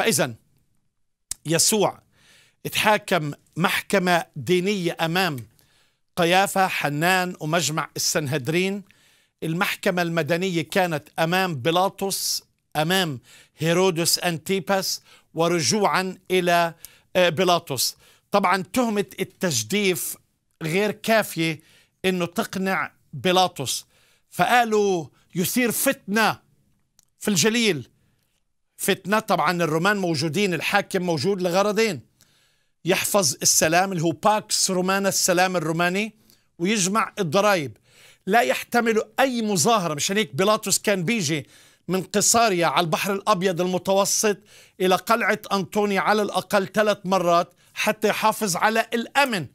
فإذا يسوع اتحاكم محكمة دينية أمام قيافة حنان ومجمع السنهدرين المحكمة المدنية كانت أمام بيلاطس أمام هيرودس أنتيباس ورجوعا إلى آه، بيلاطس طبعا تهمة التجديف غير كافية أنه تقنع بيلاطس فقالوا يثير فتنة في الجليل فتنة طبعا الرومان موجودين الحاكم موجود لغرضين يحفظ السلام اللي هو باكس رومانا السلام الروماني ويجمع الضرائب لا يحتمل أي مظاهرة مشان هيك بيلاطس كان بيجي من قصاريا على البحر الأبيض المتوسط إلى قلعة أنطوني على الأقل ثلاث مرات حتى يحافظ على الأمن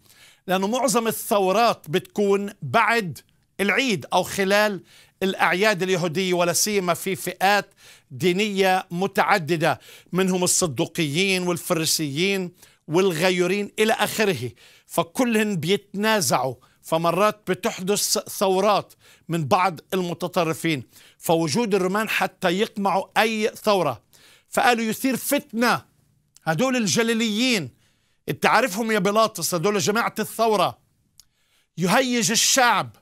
لأنه معظم الثورات بتكون بعد العيد أو خلال الأعياد اليهودية ولا سيما في فئات دينية متعددة منهم الصدوقيين والفريسيين والغيورين إلى آخره فكلهم بيتنازعوا فمرات بتحدث ثورات من بعض المتطرفين فوجود الرومان حتى يقمعوا أي ثورة فقالوا يثير فتنة هدول الجليليين انت عارفهم يا بيلاطس هدول جماعة الثورة يهيج الشعب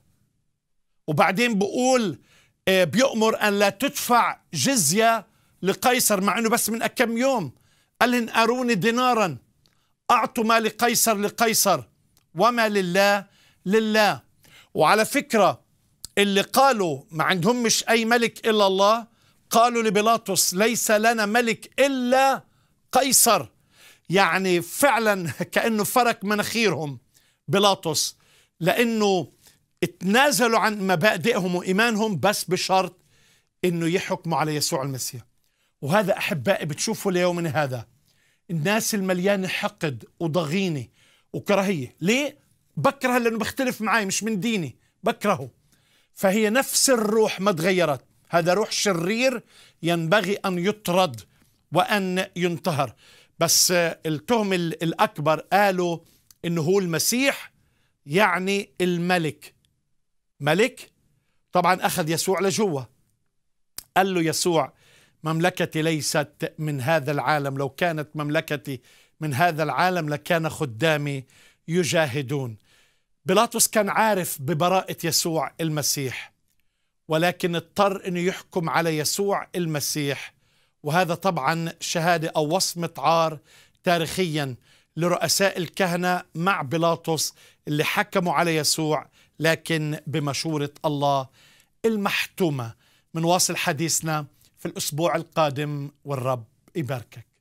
وبعدين بقول آه، بيأمر أن لا تدفع جزية لقيصر مع أنه بس من كم يوم قال لهم أروني دينارا أعطوا ما لقيصر لقيصر وما لله لله وعلى فكرة اللي قالوا ما عندهم مش أي ملك إلا الله قالوا لبيلاطس ليس لنا ملك إلا قيصر يعني فعلا كأنه فرك مناخيرهم بيلاطس لأنه اتنازلوا عن مبادئهم وإيمانهم بس بشرط أنه يحكموا على يسوع المسيح وهذا أحبائي بتشوفوا ليومنا هذا الناس المليانة حقد وضغينة وكراهية ليه؟ بكره لأنه بختلف معي مش من ديني بكرهه فهي نفس الروح ما تغيرت هذا روح شرير ينبغي أن يطرد وأن ينتهر بس التهم الأكبر قالوا إنه هو المسيح يعني الملك ملك طبعا أخذ يسوع لجوه قال له يسوع مملكتي ليست من هذا العالم لو كانت مملكتي من هذا العالم لكان خدامي يجاهدون بيلاطس كان عارف ببراءة يسوع المسيح ولكن اضطر انه يحكم على يسوع المسيح وهذا طبعا شهاده او وصمه عار تاريخيا لرؤساء الكهنه مع بيلاطس اللي حكموا على يسوع لكن بمشوره الله المحتومه منواصل حديثنا في الاسبوع القادم والرب يباركك